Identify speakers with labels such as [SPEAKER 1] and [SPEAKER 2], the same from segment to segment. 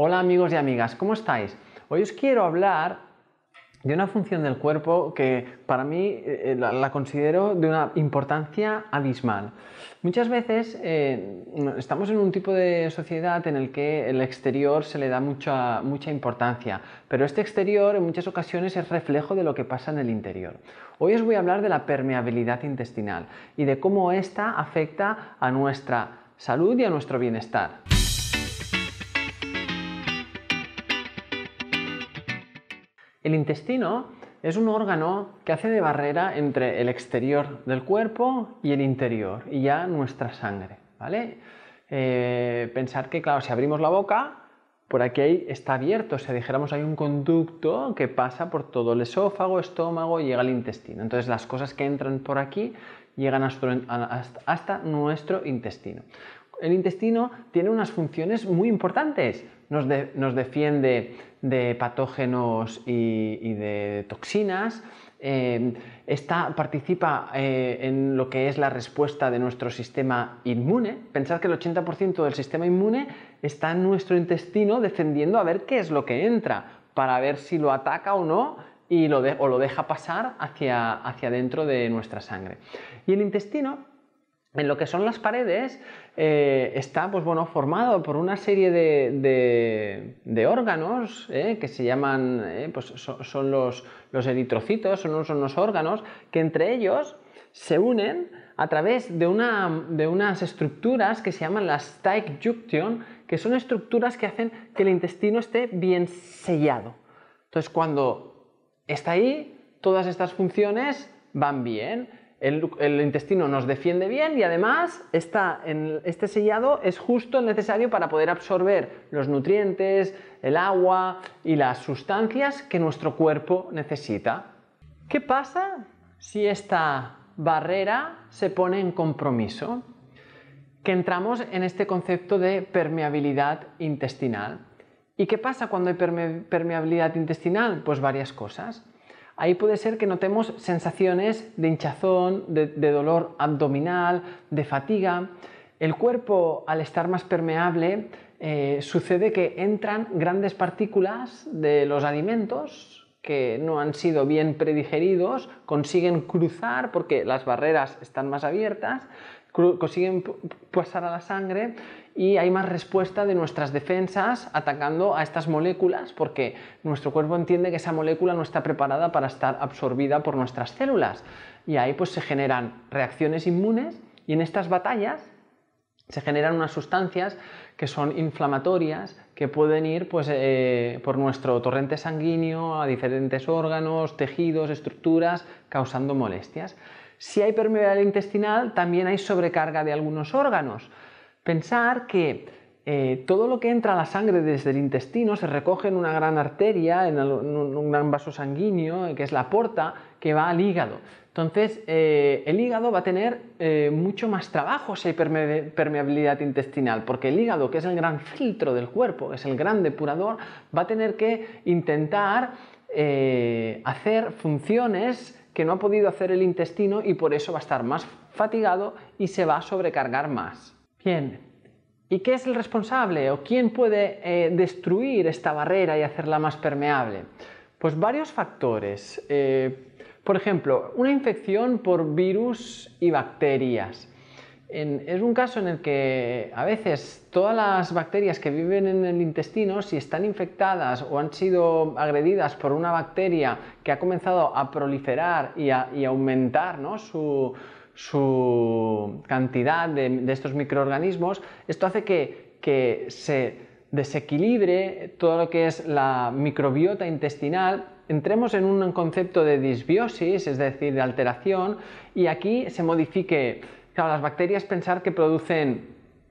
[SPEAKER 1] Hola amigos y amigas, ¿cómo estáis? Hoy os quiero hablar de una función del cuerpo que para mí eh, eh, la, considero de una importancia abismal. Muchas veces eh, estamos en un tipo de sociedad en el que el exterior se le da mucha, mucha importancia, pero este exterior en muchas ocasiones es reflejo de lo que pasa en el interior. Hoy os voy a hablar de la permeabilidad intestinal y de cómo esta afecta a nuestra salud y a nuestro bienestar. El intestino es un órgano que hace de barrera entre el exterior del cuerpo y el interior, y ya nuestra sangre, ¿vale? Eh, pensar que, claro, si abrimos la boca, por aquí está abierto, o sea, dijéramos hay un conducto que pasa por todo el esófago, estómago y llega al intestino. Entonces las cosas que entran por aquí llegan hasta nuestro intestino. El intestino tiene unas funciones muy importantes, nos, defiende de patógenos y, de toxinas. Em, participa eh, en lo que es la respuesta de nuestro sistema inmune. Pensad que el 80% del sistema inmune está en nuestro intestino defendiendo a ver qué es lo que entra, para ver si lo ataca o no y lo o lo deja pasar hacia, hacia dentro de nuestra sangre. Y el intestino en lo que son las paredes eh, está pues bueno, formado por una serie de, órganos eh, que se llaman, eh, pues, son los, eritrocitos, son, unos órganos que entre ellos se unen a través de, unas estructuras que se llaman las tight junction, que son estructuras que hacen que el intestino esté bien sellado. Entonces cuando está ahí, todas estas funciones van bien el, intestino nos defiende bien y además este sellado es justo necesario para poder absorber los nutrientes, el agua y las sustancias que nuestro cuerpo necesita. ¿Qué pasa si esta barrera se pone en compromiso? Que entramos en este concepto de permeabilidad intestinal. ¿Y qué pasa cuando hay permeabilidad intestinal? Pues varias cosas ahí puede ser que notemos sensaciones de hinchazón, de, dolor abdominal, de fatiga. El cuerpo, al estar más permeable, eh, sucede que entran grandes partículas de los alimentos que no han sido bien predigeridos, consiguen cruzar porque las barreras están más abiertas, consiguen pasar a la sangre y hay más respuesta de nuestras defensas atacando a estas moléculas porque nuestro cuerpo entiende que esa molécula no está preparada para estar absorbida por nuestras células. Y ahí pues se generan reacciones inmunes y en estas batallas se generan unas sustancias que son inflamatorias, que pueden ir pues, eh, por nuestro torrente sanguíneo a diferentes órganos, tejidos, estructuras, causando molestias. Si hay permeabilidad intestinal, también hay sobrecarga de algunos órganos. Pensar que eh, todo lo que entra a la sangre desde el intestino se recoge en una gran arteria, en, un gran vaso sanguíneo, eh, que es la porta, que va al hígado. Entonces, eh, el hígado va a tener mucho más trabajo si hay permeabilidad intestinal, porque el hígado, que es el gran filtro del cuerpo, es el gran depurador, va a tener que intentar hacer funciones que no ha podido hacer el intestino y por eso va a estar más fatigado y se va a sobrecargar más. Bien, ¿Y qué es el responsable o quién puede eh, destruir esta barrera y hacerla más permeable? Pues varios factores. Eh, por ejemplo, una infección por virus y bacterias. es un caso en el que a veces todas las bacterias que viven en el intestino, si están infectadas o han sido agredidas por una bacteria que ha comenzado a proliferar y a, aumentar su, su cantidad de, estos microorganismos, esto hace que, que se desequilibre todo lo que es la microbiota intestinal, entremos en un concepto de disbiosis, es decir, de alteración, y aquí se modifique, claro, las bacterias pensar que producen,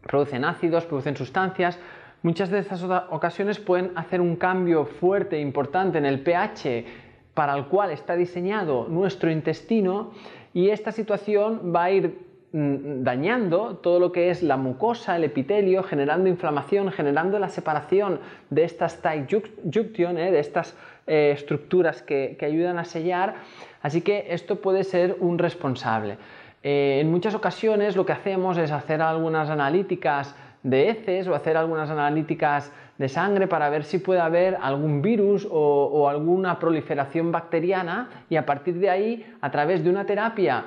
[SPEAKER 1] producen ácidos, producen sustancias, muchas de estas ocasiones pueden hacer un cambio fuerte, e importante en el pH para el cual está diseñado nuestro intestino, y esta situación va a ir mm, dañando todo lo que es la mucosa, el epitelio, generando inflamación, generando la separación de estas tight junction, ¿eh? de estas eh, estructuras que, ayudan a sellar. Así que esto puede ser un responsable. Eh, en muchas ocasiones lo que hacemos es hacer algunas analíticas de heces o hacer algunas analíticas de sangre para ver si puede haber algún virus o, alguna proliferación bacteriana y a partir de ahí, a través de una terapia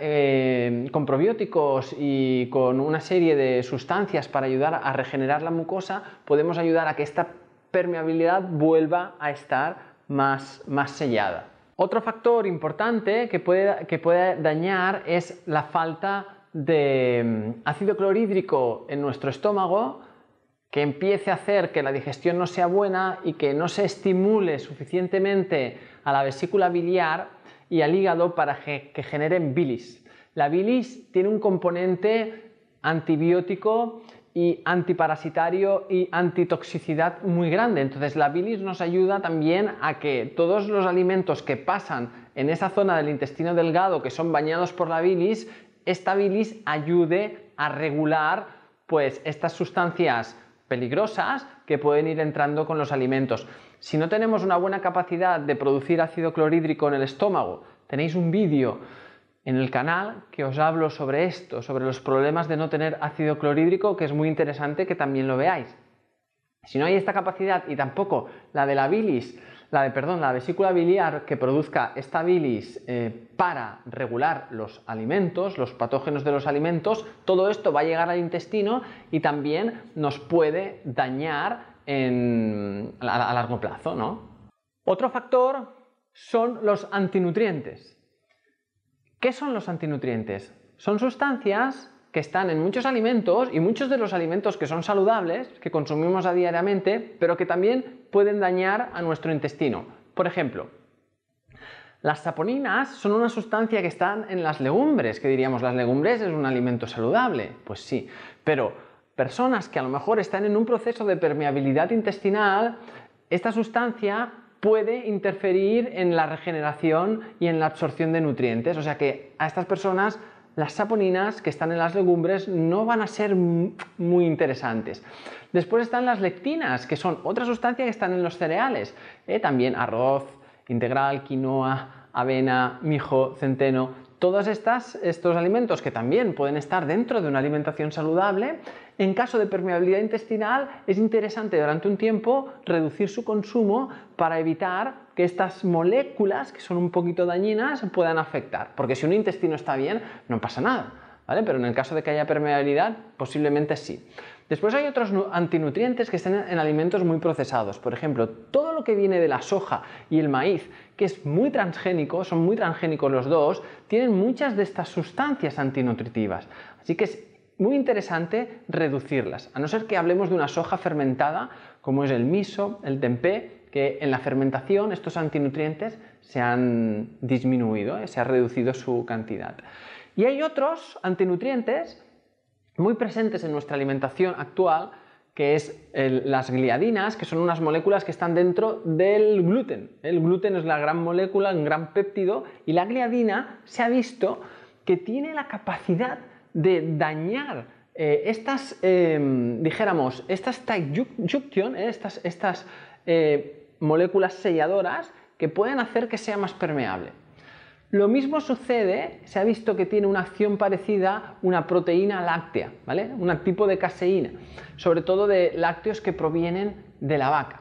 [SPEAKER 1] eh, con probióticos y con una serie de sustancias para ayudar a regenerar la mucosa, podemos ayudar a que esta permeabilidad vuelva a estar más, más sellada. Otro factor importante que puede, que puede dañar es la falta de mm, ácido clorhídrico en nuestro estómago que empiece a hacer que la digestión no sea buena y que no se estimule suficientemente a la vesícula biliar y al hígado para que, generen bilis. La bilis tiene un componente antibiótico y antiparasitario y antitoxicidad muy grande. Entonces la bilis nos ayuda también a que todos los alimentos que pasan en esa zona del intestino delgado que son bañados por la bilis esta bilis ayude a regular pues estas sustancias peligrosas que pueden ir entrando con los alimentos. Si no tenemos una buena capacidad de producir ácido clorhídrico en el estómago, tenéis un vídeo en el canal que os hablo sobre esto, sobre los problemas de no tener ácido clorhídrico, que es muy interesante que también lo veáis. Si no hay esta capacidad y tampoco la de la bilis, la de, perdón, la vesícula biliar que produzca esta bilis eh, para regular los alimentos, los patógenos de los alimentos, todo esto va a llegar al intestino y también nos puede dañar a, a largo plazo, ¿no? Otro factor son los antinutrientes. ¿Qué son los antinutrientes? Son sustancias que están en muchos alimentos y muchos de los alimentos que son saludables, que consumimos a diariamente, pero que también pueden dañar a nuestro intestino. Por ejemplo, las saponinas son una sustancia que están en las legumbres, que diríamos las legumbres es un alimento saludable. Pues sí, pero personas que a lo mejor están en un proceso de permeabilidad intestinal, esta sustancia puede interferir en la regeneración y en la absorción de nutrientes. O sea que a estas personas las saponinas que están en las legumbres no van a ser muy interesantes. Después están las lectinas, que son otra sustancia que están en los cereales, ¿eh? también arroz, integral, quinoa, avena, mijo, centeno, todos estos alimentos que también pueden estar dentro de una alimentación saludable, en caso de permeabilidad intestinal es interesante durante un tiempo reducir su consumo para evitar que estas moléculas que son un poquito dañinas puedan afectar, porque si un intestino está bien no pasa nada. ¿Vale? Pero en el caso de que haya permeabilidad, posiblemente sí. Después hay otros antinutrientes que están en alimentos muy procesados. Por ejemplo, todo lo que viene de la soja y el maíz, que es muy transgénico, son muy transgénicos los dos, tienen muchas de estas sustancias antinutritivas. Así que es muy interesante reducirlas, a no ser que hablemos de una soja fermentada, como es el miso, el tempé, que en la fermentación estos antinutrientes se han disminuido, eh, se ha reducido su cantidad. Y hay otros antinutrientes muy presentes en nuestra alimentación actual, que es las gliadinas, que son unas moléculas que están dentro del gluten. El gluten es la gran molécula, un gran péptido, y la gliadina se ha visto que tiene la capacidad de dañar eh, estas, em, dijéramos, estas junction, eh, estas, estas eh, moléculas selladoras que pueden hacer que sea más permeable. Lo mismo sucede, se ha visto que tiene una acción parecida una proteína láctea, ¿vale? Un tipo de caseína, sobre todo de lácteos que provienen de la vaca.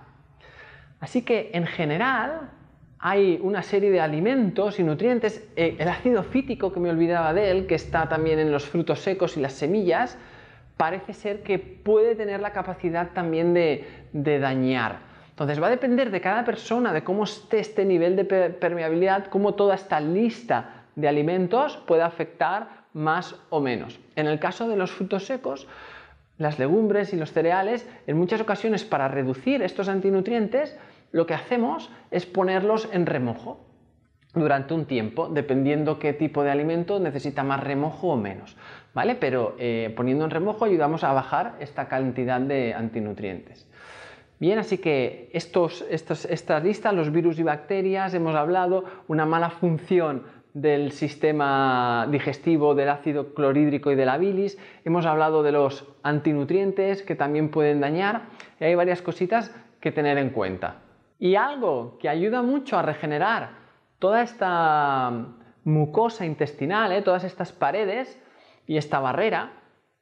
[SPEAKER 1] Así que en general hay una serie de alimentos y nutrientes, eh, el ácido fítico que me olvidaba de él, que está también en los frutos secos y las semillas, parece ser que puede tener la capacidad también de, de dañar. Entonces va a depender de cada persona, de cómo esté este nivel de permeabilidad, cómo toda esta lista de alimentos puede afectar más o menos. En el caso de los frutos secos, las legumbres y los cereales, en muchas ocasiones para reducir estos antinutrientes, lo que hacemos es ponerlos en remojo durante un tiempo, dependiendo qué tipo de alimento necesita más remojo o menos, ¿vale? Pero eh, poniendo en remojo ayudamos a bajar esta cantidad de antinutrientes. Bien, así que estos, estos, estas listas, los virus y bacterias, hemos hablado, una mala función del sistema digestivo, del ácido clorhídrico y de la bilis, hemos hablado de los antinutrientes que también pueden dañar, y hay varias cositas que tener en cuenta. Y algo que ayuda mucho a regenerar toda esta mucosa intestinal, eh, todas estas paredes y esta barrera,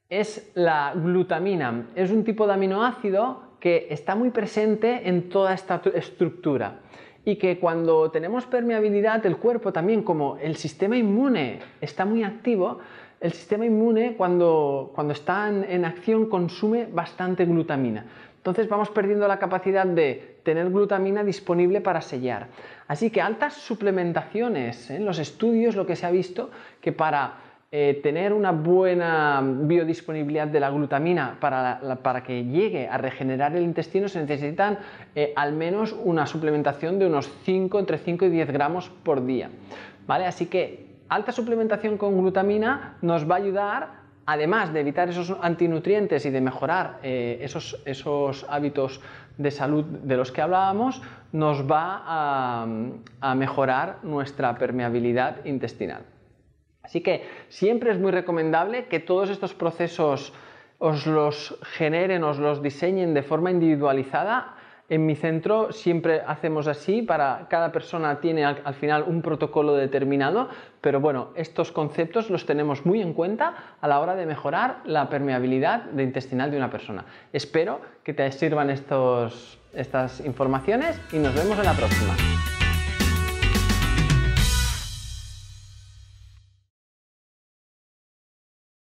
[SPEAKER 1] es la glutamina. Es un tipo de aminoácido que está muy presente en toda esta estructura y que cuando tenemos permeabilidad el cuerpo también como el sistema inmune está muy activo, el sistema inmune cuando, cuando está en, acción consume bastante glutamina. Entonces vamos perdiendo la capacidad de tener glutamina disponible para sellar. Así que altas suplementaciones, ¿eh? en los estudios lo que se ha visto que para eh, tener una buena biodisponibilidad de la glutamina para, que llegue a regenerar el intestino se necesitan eh, al menos una suplementación de unos 5, entre 5 y 10 gramos por día. ¿Vale? Así que alta suplementación con glutamina nos va a ayudar, además de evitar esos antinutrientes y de mejorar eh, esos, esos hábitos de salud de los que hablábamos, nos va a mejorar nuestra permeabilidad intestinal. Así que siempre es muy recomendable que todos estos procesos os los generen, os los diseñen de forma individualizada. En mi centro siempre hacemos así, para cada persona tiene al, final un protocolo determinado, pero bueno, estos conceptos los tenemos muy en cuenta a la hora de mejorar la permeabilidad intestinal de una persona. Espero que te sirvan estas informaciones y nos vemos en la próxima.